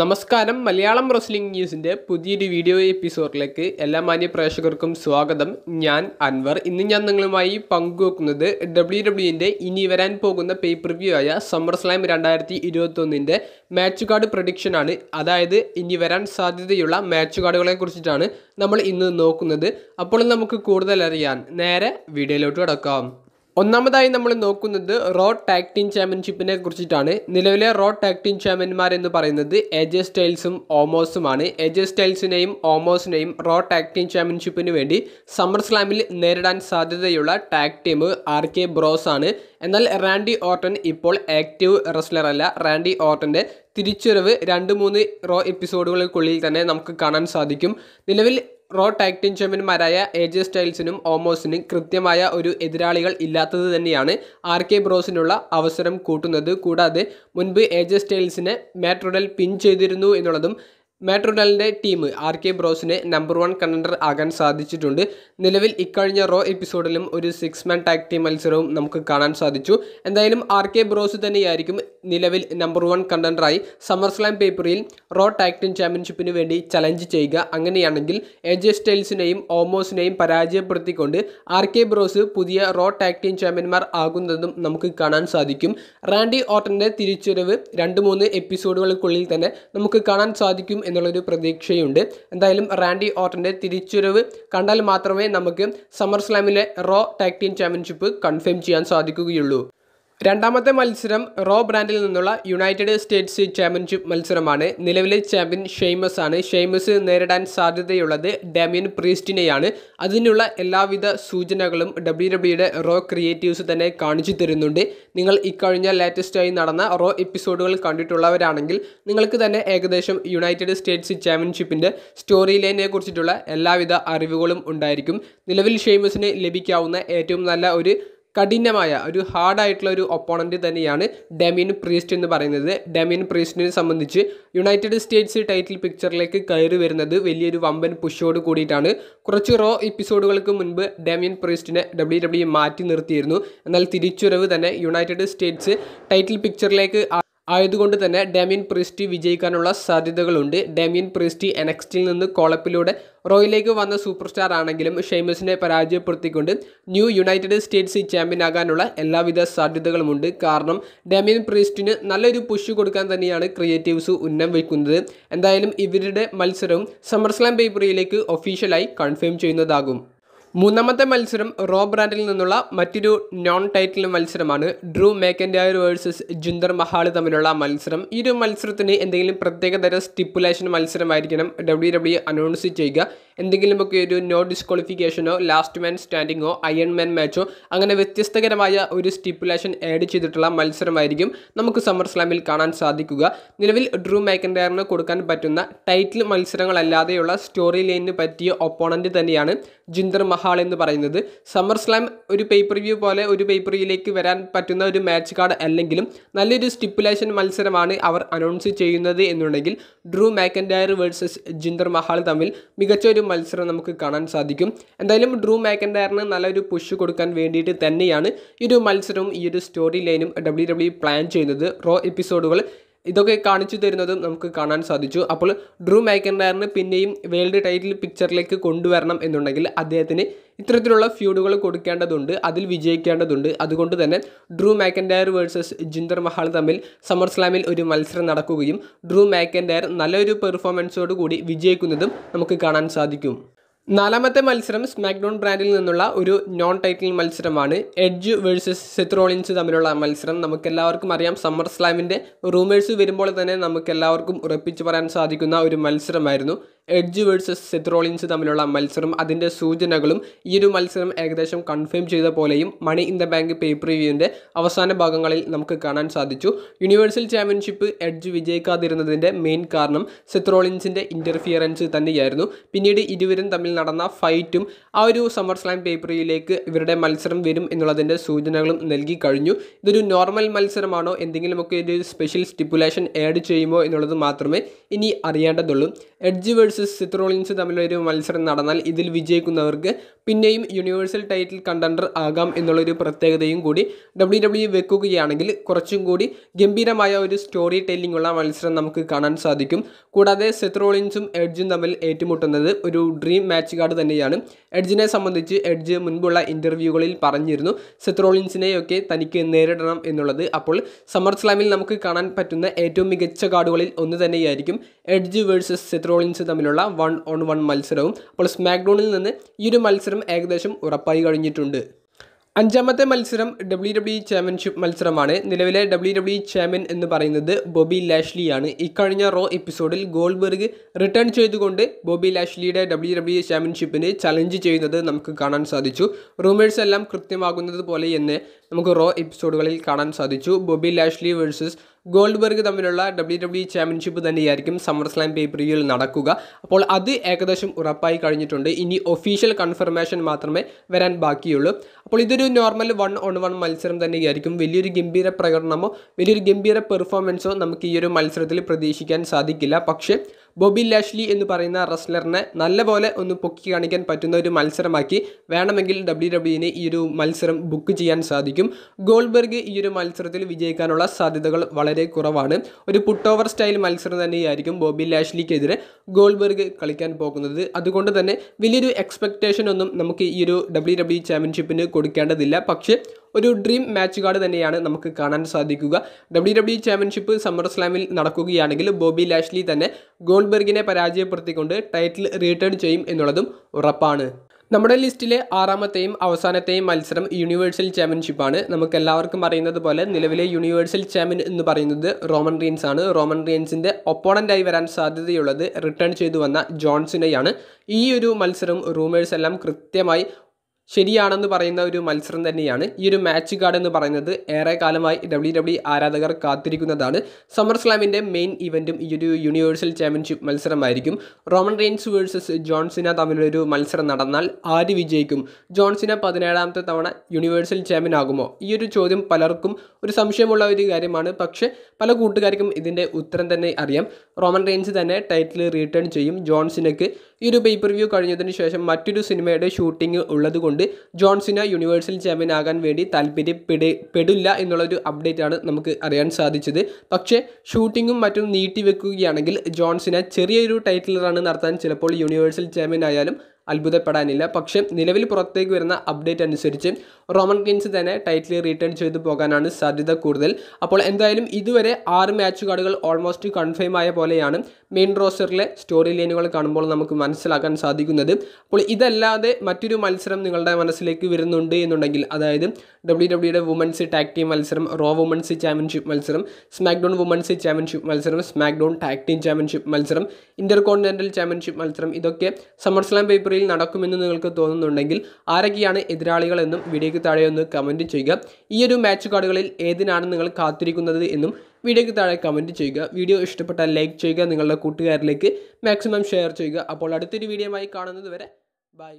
നമസ്കാരം മലയാളം റെസ്ലിംഗ് ന്യൂസിൻ്റെ പുതിയൊരു വീഡിയോ എപ്പിസോഡിലേക്ക് എല്ലാ മാന്യ പ്രേക്ഷകർക്കും സ്വാഗതം ഞാൻ അൻവർ ഇന്ന് ഞാൻ നിങ്ങളുമായി പങ്കുവെക്കുന്നത് ഡബ്ല്യു ഡബ്ല്യുവിൻ്റെ ഇനി വരാൻ പോകുന്ന പേപ്പർ വ്യൂ ആയ സമ്മർ സ്ലാം രണ്ടായിരത്തി ഇരുപത്തൊന്നിൻ്റെ മാച്ച് കാർഡ് ആണ് അതായത് ഇനി വരാൻ സാധ്യതയുള്ള മാച്ച് കാർഡുകളെ കുറിച്ചിട്ടാണ് നമ്മൾ ഇന്ന് നോക്കുന്നത് അപ്പോൾ നമുക്ക് കൂടുതൽ അറിയാൻ നേരെ വീഡിയോയിലോട്ട് കടക്കാം ഒന്നാമതായി നമ്മൾ നോക്കുന്നത് റോ ടാഗ് ടീം ചാമ്പ്യൻഷിപ്പിനെ കുറിച്ചിട്ടാണ് നിലവിലെ റോ ടാഗ് ടീം എന്ന് പറയുന്നത് എജെ സ്റ്റൈൽസും ഓമോസുമാണ് എജെ സ്റ്റൈൽസിനെയും ഓമോസിനെയും റോ ടാഗ് ടീം ചാമ്പ്യൻഷിപ്പിന് വേണ്ടി സമ്മർ സ്ലാമിൽ നേരിടാൻ സാധ്യതയുള്ള tag team R K bros ആണ് എന്നാൽ റാൻഡി ഓർട്ടൺ ഇപ്പോൾ ആക്റ്റീവ് റെസ്ലർ അല്ല റാൻഡി ഓർട്ടൻ്റെ തിരിച്ചുവരവ് രണ്ട് മൂന്ന് റോ എപ്പിസോഡുകൾക്കുള്ളിൽ തന്നെ നമുക്ക് കാണാൻ സാധിക്കും നിലവിൽ റോ ടാക്ടീൻ ചാമ്പ്യന്മാരായ ഏജെ സ്റ്റൈൽസിനും ഓമോസിനും കൃത്യമായ ഒരു എതിരാളികൾ ഇല്ലാത്തത് തന്നെയാണ് ആർ കെ ബ്രോസിനുള്ള അവസരം കൂട്ടുന്നത് കൂടാതെ മുൻപ് ഏജെ സ്റ്റൈൽസിനെ മാറ്റ് പിൻ ചെയ്തിരുന്നു എന്നുള്ളതും മാട്രോഡലിൻ്റെ ടീം ആർ കെ ബ്രോസിനെ നമ്പർ വൺ കണ്ടൻഡർ ആകാൻ സാധിച്ചിട്ടുണ്ട് നിലവിൽ ഇക്കഴിഞ്ഞ റോ എപ്പിസോഡിലും ഒരു സിക്സ് മാൻ ടാഗ് ടീം മത്സരവും നമുക്ക് കാണാൻ സാധിച്ചു എന്തായാലും ആർ കെ ബ്രോസ് തന്നെയായിരിക്കും നിലവിൽ നമ്പർ വൺ കണ്ടൻഡറായി സമ്മർ സ്ലാം പേപ്പറിൽ റോ ടാഗ് ടീം ചാമ്പ്യൻഷിപ്പിന് വേണ്ടി ചലഞ്ച് ചെയ്യുക അങ്ങനെയാണെങ്കിൽ എ ജെ സ്റ്റൈൽസിനെയും ഓമോസിനെയും പരാജയപ്പെടുത്തിക്കൊണ്ട് ആർ കെ ബ്രോസ് പുതിയ റോ ടാഗ് ടീം ചാമ്പ്യന്മാർ ആകുന്നതും നമുക്ക് കാണാൻ സാധിക്കും റാൻഡി ഓട്ടൻ്റെ തിരിച്ചുവരവ് രണ്ട് മൂന്ന് എപ്പിസോഡുകൾക്കുള്ളിൽ തന്നെ നമുക്ക് കാണാൻ സാധിക്കും എന്നുള്ളൊരു പ്രതീക്ഷയുണ്ട് എന്തായാലും റാൻഡി ഓർട്ടൻ്റെ തിരിച്ചുവരവ് കണ്ടാൽ മാത്രമേ നമുക്ക് സമ്മർ സ്ലാമിലെ റോ ടാക് ചാമ്പ്യൻഷിപ്പ് കൺഫേം ചെയ്യാൻ സാധിക്കുകയുള്ളൂ രണ്ടാമത്തെ മത്സരം റോ ബ്രാൻഡിൽ നിന്നുള്ള യുണൈറ്റഡ് സ്റ്റേറ്റ്സ് ചാമ്പ്യൻഷിപ്പ് മത്സരമാണ് നിലവിലെ ചാമ്പ്യൻ ഷെയ്മസ് ആണ് ഷെയ്മസ് നേരിടാൻ സാധ്യതയുള്ളത് ഡാമിയൻ പ്രീസ്റ്റിനെയാണ് അതിനുള്ള എല്ലാവിധ സൂചനകളും ഡബ്ല്യു ഡബ്ല്യുയുടെ റോ ക്രിയേറ്റീവ്സ് തന്നെ കാണിച്ചു തരുന്നുണ്ട് നിങ്ങൾ ഇക്കഴിഞ്ഞ ലേറ്റസ്റ്റായി നടന്ന റോ എപ്പിസോഡുകൾ കണ്ടിട്ടുള്ളവരാണെങ്കിൽ നിങ്ങൾക്ക് തന്നെ ഏകദേശം യുണൈറ്റഡ് സ്റ്റേറ്റ്സ് ചാമ്പ്യൻഷിപ്പിൻ്റെ സ്റ്റോറി ലൈനെ കുറിച്ചിട്ടുള്ള എല്ലാവിധ അറിവുകളും ഉണ്ടായിരിക്കും നിലവിൽ ഷെയ്മസിന് ലഭിക്കാവുന്ന ഏറ്റവും നല്ല ഒരു കഠിനമായ ഒരു ഹാർഡായിട്ടുള്ള ഒരു ഒപ്പോണൻ്റ് തന്നെയാണ് ഡെമിൻ പ്രീസ്റ്റ് എന്ന് പറയുന്നത് ഡെമിൻ പ്രീസ്റ്റിനെ സംബന്ധിച്ച് യുണൈറ്റഡ് സ്റ്റേറ്റ്സ് ടൈറ്റിൽ പിക്ചറിലേക്ക് കയറി വരുന്നത് വലിയൊരു വമ്പൻ പുഷോട് കൂടിയിട്ടാണ് കുറച്ച് റോ എപ്പിസോഡുകൾക്ക് മുൻപ് ഡെമിൻ പ്രീസ്റ്റിനെ ഡബ്ല്യു ഡബ്ല്യു e മാറ്റി നിർത്തിയിരുന്നു എന്നാൽ തിരിച്ചുവരവ് തന്നെ യുണൈറ്റഡ് സ്റ്റേറ്റ്സ് ടൈറ്റിൽ പിക്ചറിലേക്ക് ആയതുകൊണ്ട് തന്നെ ഡെമിൻ പ്രിസ്റ്റി വിജയിക്കാനുള്ള സാധ്യതകളുണ്ട് ഡെമിൻ പ്രിസ്റ്റി എനക്സ്റ്റിൽ നിന്ന് കോളപ്പിലൂടെ റോയിലേക്ക് വന്ന സൂപ്പർ സ്റ്റാർ ആണെങ്കിലും ഷെയ്മസിനെ പരാജയപ്പെടുത്തിക്കൊണ്ട് ന്യൂ യുണൈറ്റഡ് സ്റ്റേറ്റ്സ് ചാമ്പ്യൻ ആകാനുള്ള എല്ലാവിധ സാധ്യതകളുമുണ്ട് കാരണം ഡെമിൻ പ്രീസ്റ്റിന് നല്ലൊരു പുഷ് കൊടുക്കാൻ തന്നെയാണ് ക്രിയേറ്റീവ്സ് ഉന്നം വയ്ക്കുന്നത് എന്തായാലും ഇവരുടെ മത്സരവും സമർ സ്ലാം പേപ്പറിയിലേക്ക് ഒഫീഷ്യലായി കൺഫേം ചെയ്യുന്നതാകും മൂന്നാമത്തെ മത്സരം റോ ബ്രാൻഡിൽ നിന്നുള്ള മറ്റൊരു നോൺ ടൈറ്റിൽ മത്സരമാണ് Drew McIntyre versus Jinder Mahal തമ്മിലുള്ള മത്സരം ഈ ഒരു മത്സരത്തിന് എന്തെങ്കിലും പ്രത്യേകതര സ്റ്റിപ്പുലേഷൻ മത്സരമായിരിക്കണം ഡബ്ല്യു ഡബ്ല്യു അനൗൺസ് ചെയ്യുക എന്തെങ്കിലുമൊക്കെ ഒരു നോ ഡിസ്ക്വാളിഫിക്കേഷനോ ലാസ്റ്റ് മാൻ സ്റ്റാൻഡിങ്ങോ അയൺ മാൻ മാച്ചോ അങ്ങനെ വ്യത്യസ്തകരമായ ഒരു സ്റ്റിപ്പുലേഷൻ ആഡ് ചെയ്തിട്ടുള്ള മത്സരമായിരിക്കും നമുക്ക് സമ്മർ സ്ലാമിൽ കാണാൻ സാധിക്കുക നിലവിൽ ഡ്രൂ മാക്കൻഡയറിന് കൊടുക്കാൻ പറ്റുന്ന ടൈറ്റിൽ മത്സരങ്ങളല്ലാതെയുള്ള സ്റ്റോറി ലൈനിന് പറ്റിയ ഒപ്പോണൻ്റ് തന്നെയാണ് ജിന്ദർ മഹാൾ എന്ന് പറയുന്നത് സമ്മർ സ്ലാം ഒരു പേപ്പർ വ്യൂ പോലെ ഒരു പേപ്പർ വ്യൂയിലേക്ക് വരാൻ പറ്റുന്ന ഒരു മാച്ച് കാർഡ് അല്ലെങ്കിലും നല്ലൊരു സ്റ്റിപ്പുലേഷൻ മത്സരമാണ് അവർ അനൗൺസ് ചെയ്യുന്നത് എന്നുണ്ടെങ്കിൽ Drew McIntyre versus Jinder Mahal തമ്മിൽ മികച്ച ഒരു ഒരു മത്സരം നമുക്ക് കാണാൻ സാധിക്കും എന്തായാലും ഡ്രൂ മാക്കൻഡയറിന് നല്ലൊരു പുഷ് കൊടുക്കാൻ വേണ്ടിയിട്ട് തന്നെയാണ് ഈ ഒരു മത്സരവും ഈ ഒരു സ്റ്റോറി ലൈനും ഡബ്ല്യു ഡബ്ല്യു പ്ലാൻ ചെയ്യുന്നത് റോ എപ്പിസോഡുകൾ ഇതൊക്കെ കാണിച്ചു തരുന്നതും നമുക്ക് കാണാൻ സാധിച്ചു അപ്പോൾ ഡ്രൂ മാക്കൻഡയറിന് പിന്നെയും വേൾഡ് ടൈറ്റിൽ പിക്ചറിലേക്ക് കൊണ്ടുവരണം എന്നുണ്ടെങ്കിൽ അദ്ദേഹത്തിന് ഇത്തരത്തിലുള്ള ഫ്യൂഡുകൾ കൊടുക്കേണ്ടതുണ്ട് അതിൽ വിജയിക്കേണ്ടതുണ്ട് അതുകൊണ്ട് തന്നെ Drew McIntyre versus Jinder Mahal തമ്മിൽ സമർ സ്ലാമിൽ ഒരു മത്സരം നടക്കുകയും ഡ്രൂ മാക്കൻഡയർ നല്ലൊരു പെർഫോമൻസോടുകൂടി കൂടി വിജയിക്കുന്നതും നമുക്ക് കാണാൻ സാധിക്കും നാലാമത്തെ മത്സരം സ്മാക്ഡൗൺ ബ്രാൻഡിൽ നിന്നുള്ള ഒരു നോൺ ടൈറ്റിൽ മത്സരമാണ് എഡ്ജ് വേഴ്സസ് സെത്രോളിൻസ് തമ്മിലുള്ള മത്സരം നമുക്കെല്ലാവർക്കും അറിയാം സമ്മർ സ്ലാമിൻ്റെ റൂമേഴ്സ് വരുമ്പോൾ തന്നെ എല്ലാവർക്കും ഉറപ്പിച്ചു പറയാൻ സാധിക്കുന്ന ഒരു മത്സരമായിരുന്നു എഡ്ജ് വേഴ്സസ് സെത്രോളിൻസ് തമ്മിലുള്ള മത്സരം അതിൻ്റെ സൂചനകളും ഈ ഒരു മത്സരം ഏകദേശം കൺഫേം ചെയ്ത പോലെയും money in the bank pay per വ്യൂവിൻ്റെ അവസാന ഭാഗങ്ങളിൽ നമുക്ക് കാണാൻ സാധിച്ചു യൂണിവേഴ്സൽ ചാമ്പ്യൻഷിപ്പ് എഡ്ജ് വിജയിക്കാതിരുന്നതിൻ്റെ മെയിൻ കാരണം സെത്രോളിൻസിൻ്റെ ഇൻ്റർഫിയറൻസ് തന്നെയായിരുന്നു പിന്നീട് ഇരുവരും തമ്മിൽ നടന്ന ഫൈറ്റും ആ ഒരു സമ്മർ സ്ലാം പേപ്പറിയിലേക്ക് ഇവരുടെ മത്സരം വരും എന്നുള്ളതിൻ്റെ സൂചനകളും നൽകി കഴിഞ്ഞു ഇതൊരു നോർമൽ മത്സരമാണോ എന്തെങ്കിലുമൊക്കെ ഒരു സ്പെഷ്യൽ സ്റ്റിപ്പുലേഷൻ ആഡ് ചെയ്യുമോ എന്നുള്ളത് മാത്രമേ ഇനി അറിയേണ്ടതുള്ളൂ എഡ്ജ് വേഴ്സസ് സിത്രോളിൻസ് തമ്മിലൊരു മത്സരം നടന്നാൽ ഇതിൽ വിജയിക്കുന്നവർക്ക് പിന്നെയും യൂണിവേഴ്സൽ ടൈറ്റിൽ കണ്ടൻഡർ ആകാം എന്നുള്ളൊരു പ്രത്യേകതയും കൂടി ഡബ്ല്യു ഡബ്ല്യു e വെക്കുകയാണെങ്കിൽ കുറച്ചും കൂടി ഗംഭീരമായ ഒരു സ്റ്റോറി ടെല്ലിംഗ് ഉള്ള മത്സരം നമുക്ക് കാണാൻ സാധിക്കും കൂടാതെ സെത്രോളിൻസും എഡ്ജും തമ്മിൽ ഏറ്റുമുട്ടുന്നത് ഒരു ഡ്രീം മാച്ച് സ്ക്രാച്ച് കാർഡ് തന്നെയാണ് എഡ്ജിനെ സംബന്ധിച്ച് എഡ്ജ് മുൻപുള്ള ഇൻ്റർവ്യൂകളിൽ പറഞ്ഞിരുന്നു സെത്രോളിൻസിനെയൊക്കെ തനിക്ക് നേരിടണം എന്നുള്ളത് അപ്പോൾ സമ്മർ സ്ലാമിൽ നമുക്ക് കാണാൻ പറ്റുന്ന ഏറ്റവും മികച്ച കാർഡുകളിൽ ഒന്ന് തന്നെയായിരിക്കും എഡ്ജ് വേഴ്സസ് സെത്രോളിൻസ് തമ്മിലുള്ള വൺ ഓൺ വൺ മത്സരവും അപ്പോൾ സ്മാക്ഡോണിൽ നിന്ന് ഈ ഒരു മത്സരം ഏകദേശം ഉറപ്പായി കഴിഞ്ഞിട്ടുണ്ട് അഞ്ചാമത്തെ മത്സരം ഡബ്ല്യു ഡബ്ല്യു ചാമ്പ്യൻഷിപ്പ് മത്സരമാണ് നിലവിലെ ഡബ്ല്യു ഡബ്ല്യു ചാമ്പ്യൻ എന്ന് പറയുന്നത് ബോബി ലാഷ്ലി ആണ് ഇക്കഴിഞ്ഞ റോ എപ്പിസോഡിൽ ഗോൾബെർഗ് റിട്ടേൺ ചെയ്തുകൊണ്ട് ബോബി ലാഷ്ലിയുടെ ഡബ്ല്യു ഡബ്ല്യു ചാമ്പ്യൻഷിപ്പിന് ചലഞ്ച് ചെയ്യുന്നത് നമുക്ക് കാണാൻ സാധിച്ചു റൂമേഴ്സ് എല്ലാം കൃത്യമാകുന്നത് പോലെ തന്നെ നമുക്ക് റോ എപ്പിസോഡുകളിൽ കാണാൻ സാധിച്ചു ബോബി ലാഷ്ലി വേഴ്സസ് ഗോൾഡ്ബർഗ് തമ്മിലുള്ള ഡബ്ല്യു ഡബ്ല്യു ചാമ്പ്യൻഷിപ്പ് തന്നെയായിരിക്കും സമ്മർ സ്ലാം പേപ്പറിയിൽ നടക്കുക അപ്പോൾ അത് ഏകദേശം ഉറപ്പായി കഴിഞ്ഞിട്ടുണ്ട് ഇനി ഒഫീഷ്യൽ കൺഫർമേഷൻ മാത്രമേ വരാൻ ബാക്കിയുള്ളൂ അപ്പോൾ ഇതൊരു നോർമൽ വൺ ഓൺ വൺ മത്സരം തന്നെയായിരിക്കും വലിയൊരു ഗംഭീര പ്രകടനമോ വലിയൊരു ഗംഭീര പെർഫോമൻസോ നമുക്ക് ഈ ഒരു മത്സരത്തിൽ പ്രതീക്ഷിക്കാൻ സാധിക്കില്ല പക്ഷേ ബോബി ലാഷ്ലി എന്ന് പറയുന്ന റെസ്ലറിനെ നല്ലപോലെ ഒന്ന് പൊക്കി കാണിക്കാൻ പറ്റുന്ന ഒരു മത്സരമാക്കി വേണമെങ്കിൽ ഡബ്ല്യു ഡബ്ല്യുവിന് e ഈ ഒരു മത്സരം ബുക്ക് ചെയ്യാൻ സാധിക്കും ഗോൾബർഗ് ഈ ഒരു മത്സരത്തിൽ വിജയിക്കാനുള്ള സാധ്യതകൾ വളരെ കുറവാണ് ഒരു പുട്ട് ഓവർ സ്റ്റൈൽ മത്സരം തന്നെയായിരിക്കും ബോബി ലാഷ്ലിക്കെതിരെ ഗോൾബർഗ് കളിക്കാൻ പോകുന്നത് അതുകൊണ്ട് തന്നെ വലിയൊരു എക്സ്പെക്റ്റേഷൻ ഒന്നും നമുക്ക് ഈ ഒരു ഡബ്ല്യു ഡബ്ല്യു ചാമ്പ്യൻഷിപ്പിന് കൊടുക്കേണ്ടതില്ല പക്ഷേ ഒരു ഡ്രീം മാച്ച് കാർഡ് തന്നെയാണ് നമുക്ക് കാണാൻ സാധിക്കുക ഡബ്ല്യു ഡബ്ല്യു ചാമ്പ്യൻഷിപ്പ് സമ്മർ സ്ലാമിൽ നടക്കുകയാണെങ്കിൽ ബോബി ലാഷ്ലി തന്നെ ഗോൾബെർഗിനെ പരാജയപ്പെടുത്തിക്കൊണ്ട് ടൈറ്റിൽ റീട്ടേൺ ചെയ്യും എന്നുള്ളതും ഉറപ്പാണ് നമ്മുടെ ലിസ്റ്റിലെ ആറാമത്തെയും അവസാനത്തെയും മത്സരം യൂണിവേഴ്സൽ ചാമ്പ്യൻഷിപ്പാണ് നമുക്ക് എല്ലാവർക്കും അറിയുന്നത് പോലെ നിലവിലെ യൂണിവേഴ്സൽ ചാമ്പ്യൻ എന്ന് പറയുന്നത് റോമൻ റീൻസ് ആണ് റോമൻ റീൻസിൻ്റെ ഒപ്പോണൻ്റായി വരാൻ സാധ്യതയുള്ളത് റിട്ടേൺ ചെയ്തു വന്ന ജോൺസിനെയാണ് ഈ ഒരു മത്സരം റൂമേഴ്സ് എല്ലാം കൃത്യമായി ശരിയാണെന്ന് പറയുന്ന ഒരു മത്സരം തന്നെയാണ് ഈ ഒരു മാച്ച് കാർഡ് എന്ന് പറയുന്നത് ഏറെ കാലമായി ഡബ്ല്യു ഡബ്ല്യു e ആരാധകർ കാത്തിരിക്കുന്നതാണ് സമർ സ്ലാമിൻ്റെ മെയിൻ ഇവൻറ്റും ഈ ഒരു യൂണിവേഴ്സൽ ചാമ്പ്യൻഷിപ്പ് മത്സരമായിരിക്കും റോമൻ റെയിൻസ് വേഴ്സസ് ജോൺസിന തമ്മിലൊരു മത്സരം നടന്നാൽ ആര് വിജയിക്കും ജോൺസിന പതിനേഴാമത്തെ തവണ യൂണിവേഴ്സൽ ചാമ്പ്യൻ ആകുമോ ഈ ഒരു ചോദ്യം പലർക്കും ഒരു സംശയമുള്ള ഒരു കാര്യമാണ് പക്ഷേ പല കൂട്ടുകാർക്കും ഇതിൻ്റെ ഉത്തരം തന്നെ അറിയാം റോമൻ റെയിൻസ് തന്നെ ടൈറ്റിൽ റീട്ടേൺ ചെയ്യും ജോൺസിനക്ക് ഈ ഒരു പേപ്പർ വ്യൂ കഴിഞ്ഞതിന് ശേഷം മറ്റൊരു സിനിമയുടെ ഷൂട്ടിംഗ് ഉള്ളതുകൊണ്ട് ജോൺസിന യൂണിവേഴ്സൽ ചാമ്പ്യൻ ആകാൻ വേണ്ടി താല്പര്യപ്പെട പെടില്ല എന്നുള്ളൊരു അപ്ഡേറ്റ് ആണ് നമുക്ക് അറിയാൻ സാധിച്ചത് പക്ഷേ ഷൂട്ടിങ്ങും മറ്റും നീട്ടിവെക്കുകയാണെങ്കിൽ ജോൺസിന ചെറിയൊരു ടൈറ്റിൽ റൺ നടത്താൻ ചിലപ്പോൾ യൂണിവേഴ്സൽ ചാമ്പ്യൻ ആയാലും അത്ഭുതപ്പെടാനില്ല പക്ഷേ നിലവിൽ പുറത്തേക്ക് വരുന്ന അപ്ഡേറ്റ് അനുസരിച്ച് റോമൻ കിങ്സ് തന്നെ ടൈറ്റിൽ റീറ്റേൺ ചെയ്തു പോകാനാണ് സാധ്യത കൂടുതൽ അപ്പോൾ എന്തായാലും ഇതുവരെ ആറ് മാച്ച് കാർഡുകൾ ഓൾമോസ്റ്റ് കൺഫേം ആയ പോലെയാണ് മെയിൻ റോസ്റ്ററിലെ സ്റ്റോറി ലൈനുകൾ കാണുമ്പോൾ നമുക്ക് മനസ്സിലാക്കാൻ സാധിക്കുന്നത് അപ്പോൾ ഇതല്ലാതെ മറ്റൊരു മത്സരം നിങ്ങളുടെ മനസ്സിലേക്ക് വരുന്നുണ്ട് എന്നുണ്ടെങ്കിൽ അതായത് ഡബ്ല്യു ഡബ്ല്യുയുടെ വുമൻസ് ടാഗ് ടീം മത്സരം റോ വുമൻസ് ചാമ്പ്യൻഷിപ്പ് മത്സരം സ്മാക്ഡൗൺ വുമൻസ് ചാമ്പ്യൻഷിപ്പ് മത്സരം സ്മാക്ഡൗൺ ടാഗ് ടീം ചാമ്പ്യൻഷിപ്പ് മത്സരം കോണ്ടിനെൻ്റൽ ചാമ്പ്യൻഷിപ്പ് മത്സരം ഇതൊക്കെ സ്ലാം പേപ്പറിൽ നടക്കുമെന്ന് നിങ്ങൾക്ക് തോന്നുന്നുണ്ടെങ്കിൽ ആരൊക്കെയാണ് എതിരാളികളെന്നും വീഡിയോയ്ക്ക് താഴെ ഒന്ന് കമൻറ്റ് ചെയ്യുക ഈ ഒരു മാച്ച് കാർഡുകളിൽ ഏതിനാണ് നിങ്ങൾ കാത്തിരിക്കുന്നത് എന്നും വീഡിയോയ്ക്ക് താഴെ കമൻറ്റ് ചെയ്യുക വീഡിയോ ഇഷ്ടപ്പെട്ടാൽ ലൈക്ക് ചെയ്യുക നിങ്ങളുടെ കൂട്ടുകാരിലേക്ക് മാക്സിമം ഷെയർ ചെയ്യുക അപ്പോൾ അടുത്തൊരു വീഡിയോ ആയി കാണുന്നത് വരെ ബൈ